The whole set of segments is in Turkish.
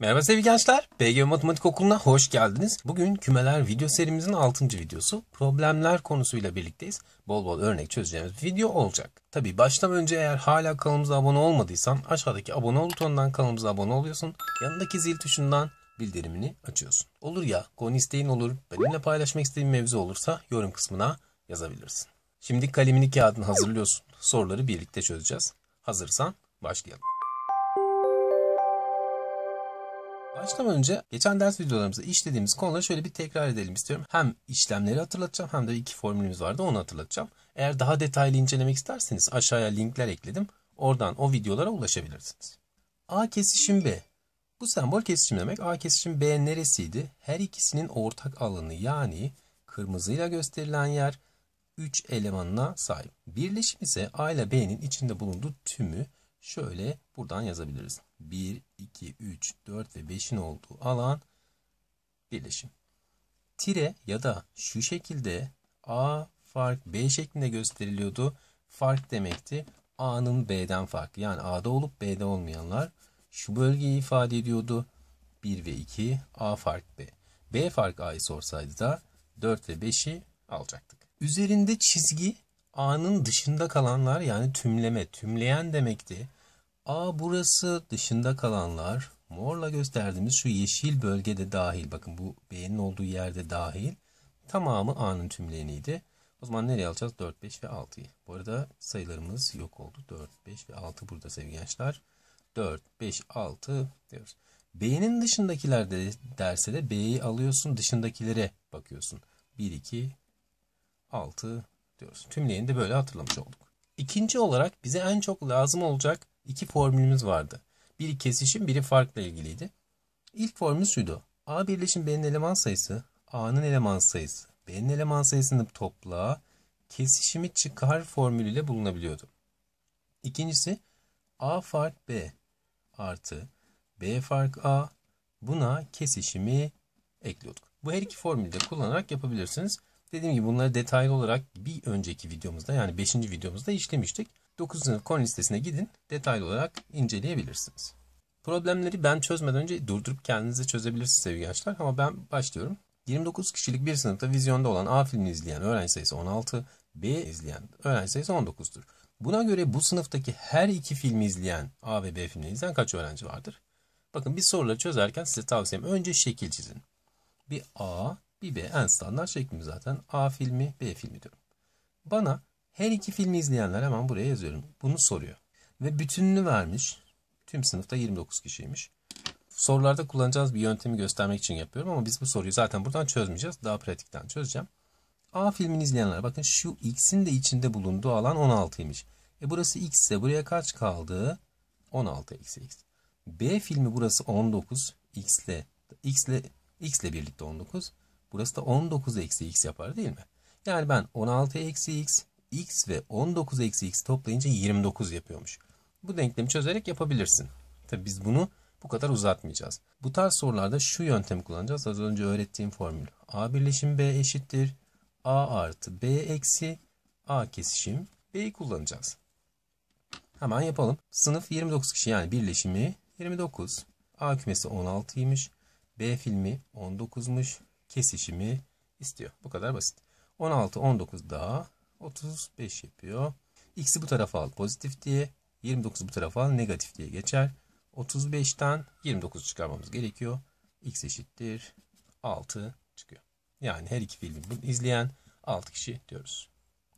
Merhaba sevgili gençler, BG Matematik Okulu'na hoş geldiniz. Bugün kümeler video serimizin 6. videosu. Problemler konusuyla birlikteyiz. Bol bol örnek çözeceğimiz bir video olacak. Tabi baştan önce eğer hala kanalımıza abone olmadıysan aşağıdaki abone ol butonundan kanalımıza abone oluyorsun. Yanındaki zil tuşundan bildirimini açıyorsun. Olur ya, konu isteğin olur, benimle paylaşmak istediğin mevzu olursa yorum kısmına yazabilirsin. Şimdi kalemini kağıdını hazırlıyorsun. Soruları birlikte çözeceğiz. Hazırsan başlayalım. Başlamadan önce geçen ders videolarımızda işlediğimiz konuları şöyle bir tekrar edelim istiyorum. Hem işlemleri hatırlatacağım hem de iki formülümüz vardı onu hatırlatacağım. Eğer daha detaylı incelemek isterseniz aşağıya linkler ekledim. Oradan o videolara ulaşabilirsiniz. A kesişim B. Bu sembol kesişim demek. A kesişim B neresiydi? Her ikisinin ortak alanı yani kırmızıyla gösterilen yer 3 elemanına sahip. Birleşim ise A ile B'nin içinde bulunduğu tümü Şöyle buradan yazabiliriz. 1, 2, 3, 4 ve 5'in olduğu alan birleşim. Tire ya da şu şekilde A fark B şeklinde gösteriliyordu. Fark demekti. A'nın B'den farklı. Yani A'da olup B'de olmayanlar şu bölgeyi ifade ediyordu. 1 ve 2 A fark B. B fark A'yı sorsaydı da 4 ve 5'i alacaktık. Üzerinde çizgi A'nın dışında kalanlar yani tümleme, tümleyen demekti. A burası dışında kalanlar. Morla gösterdiğimiz şu yeşil bölgede dahil. Bakın bu B'nin olduğu yerde dahil. Tamamı A'nın tümleyeniydi. O zaman nereye alacağız? 4, 5 ve 6'yı. Bu arada sayılarımız yok oldu. 4, 5 ve 6 burada sevgili gençler. 4, 5, 6 diyoruz. B'nin dışındakiler de derse de B'yi alıyorsun dışındakilere bakıyorsun. 1, 2, 6, diyoruz. Tümleyeni de böyle hatırlamış olduk. İkinci olarak bize en çok lazım olacak iki formülümüz vardı. Biri kesişim, biri farkla ilgiliydi. İlk formül şuydu. A birleşim B'nin eleman sayısı, A'nın eleman sayısı, B'nin eleman sayısını topla, kesişimi çıkar formülüyle bulunabiliyordu. İkincisi A fark B artı B fark A buna kesişimi ekliyorduk. Bu her iki formülü de kullanarak yapabilirsiniz. Dediğim gibi bunları detaylı olarak bir önceki videomuzda yani 5. videomuzda işlemiştik. 9. sınıf konu listesine gidin detaylı olarak inceleyebilirsiniz. Problemleri ben çözmeden önce durdurup kendinize çözebilirsiniz sevgili gençler ama ben başlıyorum. 29 kişilik bir sınıfta vizyonda olan A filmini izleyen öğrenci sayısı 16, B izleyen öğrenci sayısı 19'dur. Buna göre bu sınıftaki her iki filmi izleyen A ve B filmini izleyen kaç öğrenci vardır? Bakın bir soruları çözerken size tavsiyem önce şekil çizin. Bir A, bir B en standart şeklim zaten. A filmi, B filmi diyorum. Bana her iki filmi izleyenler hemen buraya yazıyorum. Bunu soruyor. Ve bütününü vermiş. Tüm sınıfta 29 kişiymiş. Sorularda kullanacağız bir yöntemi göstermek için yapıyorum ama biz bu soruyu zaten buradan çözmeyeceğiz. Daha pratikten çözeceğim. A filmini izleyenler bakın şu x'in de içinde bulunduğu alan 16'ymiş. E burası x ise buraya kaç kaldı? 16 eksi x. B filmi burası 19 x ile x ile x ile birlikte 19. Burası da 19 eksi x yapar değil mi? Yani ben 16 eksi x, x ve 19 eksi x toplayınca 29 yapıyormuş. Bu denklemi çözerek yapabilirsin. Tabi biz bunu bu kadar uzatmayacağız. Bu tarz sorularda şu yöntemi kullanacağız. Az önce öğrettiğim formül. A birleşim B eşittir. A artı B eksi A kesişim B'yi kullanacağız. Hemen yapalım. Sınıf 29 kişi yani birleşimi 29. A kümesi 16'ymış. B filmi 19'muş kesişimi istiyor. Bu kadar basit. 16, 19 daha 35 yapıyor. X'i bu tarafa al pozitif diye. 29 bu tarafa al negatif diye geçer. 35'ten 29 çıkarmamız gerekiyor. X eşittir 6 çıkıyor. Yani her iki filmi izleyen 6 kişi diyoruz.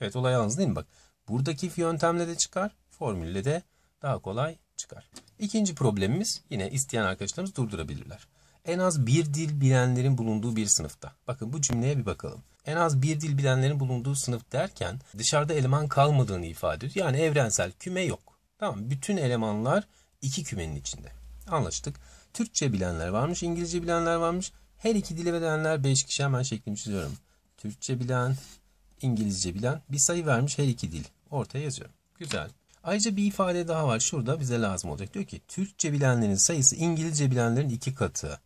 Evet olay yalnız değil mi? Bak buradaki yöntemle de çıkar. Formülle de daha kolay çıkar. İkinci problemimiz yine isteyen arkadaşlarımız durdurabilirler. En az bir dil bilenlerin bulunduğu bir sınıfta. Bakın bu cümleye bir bakalım. En az bir dil bilenlerin bulunduğu sınıf derken dışarıda eleman kalmadığını ifade ediyor. Yani evrensel küme yok. Tamam bütün elemanlar iki kümenin içinde. Anlaştık. Türkçe bilenler varmış, İngilizce bilenler varmış. Her iki dili bilenler 5 kişi hemen şeklini çiziyorum. Türkçe bilen, İngilizce bilen bir sayı vermiş her iki dil. Ortaya yazıyorum. Güzel. Ayrıca bir ifade daha var. Şurada bize lazım olacak. Diyor ki Türkçe bilenlerin sayısı İngilizce bilenlerin iki katı.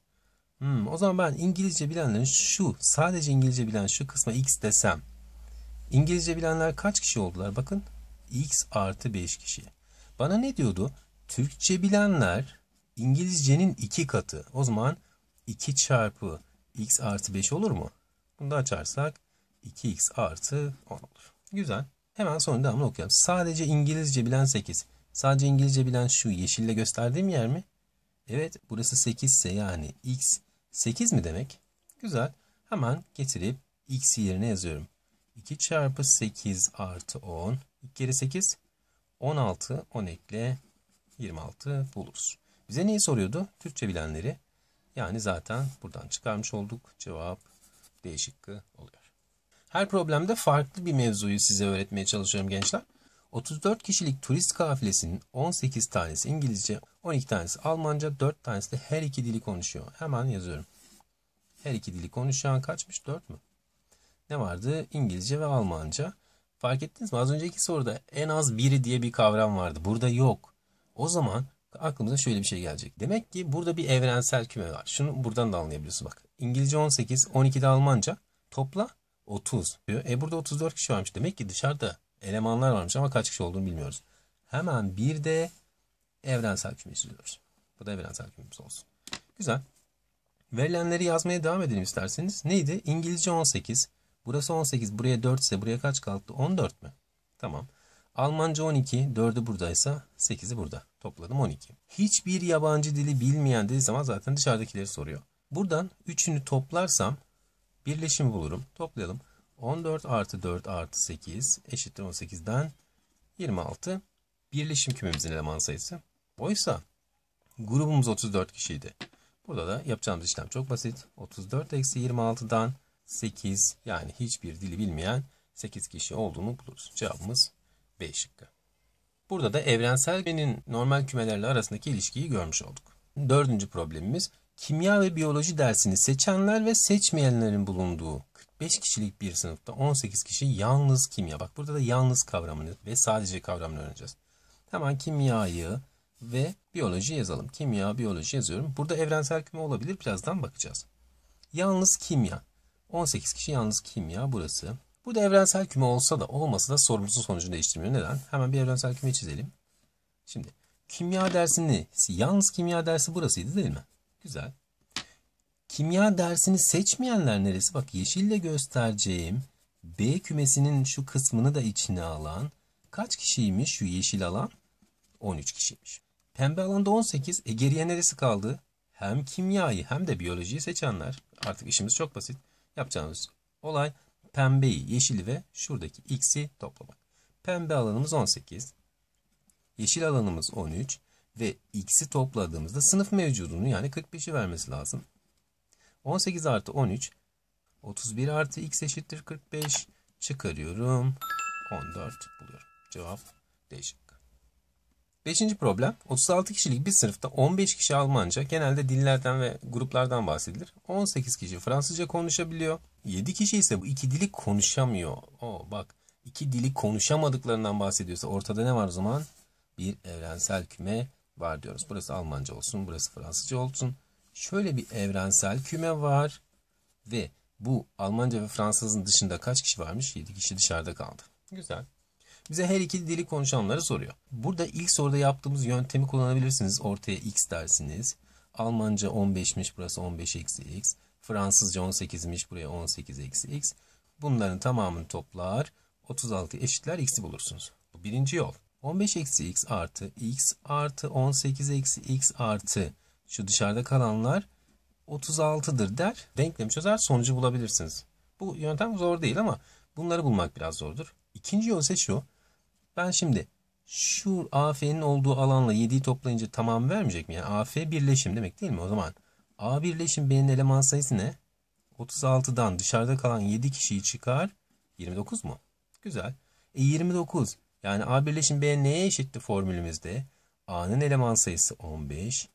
Hmm, o zaman ben İngilizce bilenlerin şu, sadece İngilizce bilen şu kısma x desem. İngilizce bilenler kaç kişi oldular? Bakın x artı 5 kişi. Bana ne diyordu? Türkçe bilenler İngilizcenin 2 katı. O zaman 2 çarpı x artı 5 olur mu? Bunu da açarsak 2x artı 10 olur. Güzel. Hemen sonra devamını okuyalım. Sadece İngilizce bilen 8. Sadece İngilizce bilen şu yeşille gösterdiğim yer mi? Evet burası 8 ise yani x 8 mi demek? Güzel. Hemen getirip x yerine yazıyorum. 2 çarpı 8 artı 10. 2 kere 8 16. 10 ekle 26 buluruz. Bize neyi soruyordu? Türkçe bilenleri. Yani zaten buradan çıkarmış olduk. Cevap D oluyor. Her problemde farklı bir mevzuyu size öğretmeye çalışıyorum gençler. 34 kişilik turist kafilesinin 18 tanesi İngilizce, 12 tanesi Almanca, 4 tanesi de her iki dili konuşuyor. Hemen yazıyorum. Her iki dili konuşan kaçmış? 4 mü? Ne vardı? İngilizce ve Almanca. Fark ettiniz mi? Az önceki soruda en az biri diye bir kavram vardı. Burada yok. O zaman aklımıza şöyle bir şey gelecek. Demek ki burada bir evrensel küme var. Şunu buradan da anlayabiliyorsunuz bak. İngilizce 18, 12 de Almanca. Topla 30 E burada 34 kişi varmış. Demek ki dışarıda elemanlar varmış ama kaç kişi olduğunu bilmiyoruz. Hemen bir de evrensel küme çiziyoruz. Bu da evrensel kümemiz olsun. Güzel. Verilenleri yazmaya devam edelim isterseniz. Neydi? İngilizce 18. Burası 18. Buraya 4 ise buraya kaç kalktı? 14 mü? Tamam. Almanca 12. 4'ü buradaysa 8'i burada. Topladım 12. Hiçbir yabancı dili bilmeyen dediği zaman zaten dışarıdakileri soruyor. Buradan 3'ünü toplarsam birleşimi bulurum. Toplayalım. 14 artı 4 artı 8 eşittir 18'den 26 birleşim kümemizin eleman sayısı. Oysa grubumuz 34 kişiydi. Burada da yapacağımız işlem çok basit. 34 eksi 26'dan 8 yani hiçbir dili bilmeyen 8 kişi olduğunu buluruz. Cevabımız B şıkkı. Burada da evrensel benin normal kümelerle arasındaki ilişkiyi görmüş olduk. Dördüncü problemimiz kimya ve biyoloji dersini seçenler ve seçmeyenlerin bulunduğu 5 kişilik bir sınıfta 18 kişi yalnız kimya. Bak burada da yalnız kavramını ve sadece kavramını öğreneceğiz. Hemen kimyayı ve biyoloji yazalım. Kimya, biyoloji yazıyorum. Burada evrensel küme olabilir. Birazdan bakacağız. Yalnız kimya. 18 kişi yalnız kimya burası. Bu da evrensel küme olsa da olmasa da sorumsuz sonucu değiştirmiyor. Neden? Hemen bir evrensel küme çizelim. Şimdi kimya dersini, yalnız kimya dersi burasıydı değil mi? Güzel. Kimya dersini seçmeyenler neresi? Bak yeşille göstereceğim. B kümesinin şu kısmını da içine alan kaç kişiymiş şu yeşil alan? 13 kişiymiş. Pembe alanda 18. E geriye neresi kaldı? Hem kimyayı hem de biyolojiyi seçenler. Artık işimiz çok basit. Yapacağımız olay pembeyi, yeşili ve şuradaki x'i toplamak. Pembe alanımız 18. Yeşil alanımız 13 ve x'i topladığımızda sınıf mevcudunu yani 45'i vermesi lazım. 18 artı 13 31 artı x eşittir 45 çıkarıyorum 14 buluyorum. Cevap D Beşinci problem 36 kişilik bir sınıfta 15 kişi Almanca genelde dillerden ve gruplardan bahsedilir. 18 kişi Fransızca konuşabiliyor. 7 kişi ise bu iki dili konuşamıyor. Oo, bak iki dili konuşamadıklarından bahsediyorsa ortada ne var o zaman? Bir evrensel küme var diyoruz. Burası Almanca olsun, burası Fransızca olsun şöyle bir evrensel küme var ve bu Almanca ve Fransızın dışında kaç kişi varmış? 7 kişi dışarıda kaldı. Güzel. Bize her iki dili konuşanları soruyor. Burada ilk soruda yaptığımız yöntemi kullanabilirsiniz. Ortaya x dersiniz. Almanca 15'miş burası 15 x. Fransızca 18'miş buraya 18 x. Bunların tamamını toplar. 36 eşitler x'i bulursunuz. Bu birinci yol. 15 x artı x artı 18 x artı şu dışarıda kalanlar 36'dır der. Denklemi çözer sonucu bulabilirsiniz. Bu yöntem zor değil ama bunları bulmak biraz zordur. İkinci yol ise şu. Ben şimdi şu AF'nin olduğu alanla 7'yi toplayınca tamam vermeyecek mi? Yani AF birleşim demek değil mi? O zaman A birleşim B'nin eleman sayısı ne? 36'dan dışarıda kalan 7 kişiyi çıkar. 29 mu? Güzel. E 29. Yani A birleşim B neye eşitti formülümüzde? A'nın eleman sayısı 15.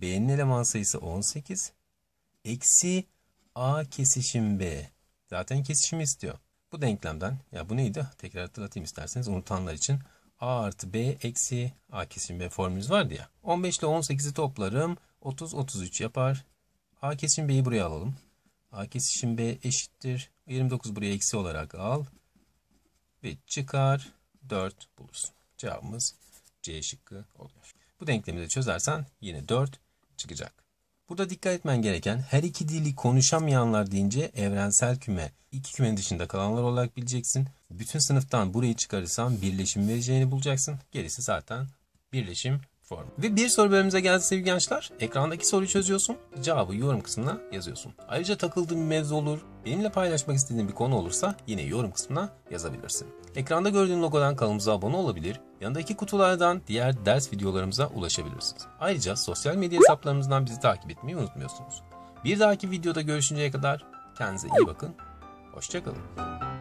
B'nin eleman sayısı 18. Eksi A kesişim B. Zaten kesişimi istiyor. Bu denklemden ya bu neydi? Tekrar hatırlatayım isterseniz unutanlar için. A artı B eksi A kesişim B formülümüz vardı ya. 15 ile 18'i toplarım. 30 33 yapar. A kesişim B'yi buraya alalım. A kesişim B eşittir. 29 buraya eksi olarak al. Ve çıkar 4 bulursun. Cevabımız C şıkkı oluyor. Bu denklemi de çözersen yine 4 çıkacak. Burada dikkat etmen gereken her iki dili konuşamayanlar deyince evrensel küme, iki kümenin dışında kalanlar olarak bileceksin. Bütün sınıftan burayı çıkarırsan birleşim vereceğini bulacaksın. Gerisi zaten birleşim form. Ve bir soru bölümümüze geldi sevgili gençler. Ekrandaki soruyu çözüyorsun, cevabı yorum kısmına yazıyorsun. Ayrıca takıldığın bir mevzu olur, benimle paylaşmak istediğin bir konu olursa yine yorum kısmına yazabilirsin. Ekranda gördüğün logodan kanalımıza abone olabilir, yanındaki kutulardan diğer ders videolarımıza ulaşabilirsiniz. Ayrıca sosyal medya hesaplarımızdan bizi takip etmeyi unutmuyorsunuz. Bir dahaki videoda görüşünceye kadar kendinize iyi bakın, hoşçakalın.